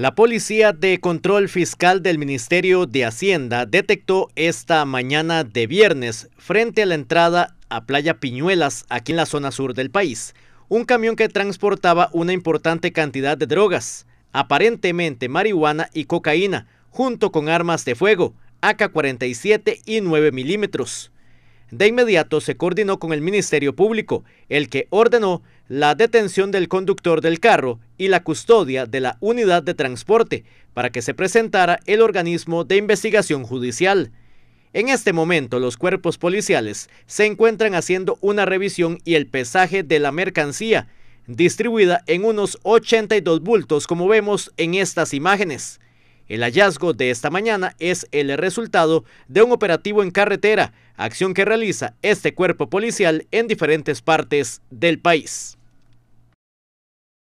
La Policía de Control Fiscal del Ministerio de Hacienda detectó esta mañana de viernes, frente a la entrada a Playa Piñuelas, aquí en la zona sur del país, un camión que transportaba una importante cantidad de drogas, aparentemente marihuana y cocaína, junto con armas de fuego, AK-47 y 9 milímetros. De inmediato se coordinó con el Ministerio Público, el que ordenó la detención del conductor del carro y la custodia de la unidad de transporte para que se presentara el organismo de investigación judicial. En este momento los cuerpos policiales se encuentran haciendo una revisión y el pesaje de la mercancía, distribuida en unos 82 bultos como vemos en estas imágenes. El hallazgo de esta mañana es el resultado de un operativo en carretera, acción que realiza este cuerpo policial en diferentes partes del país.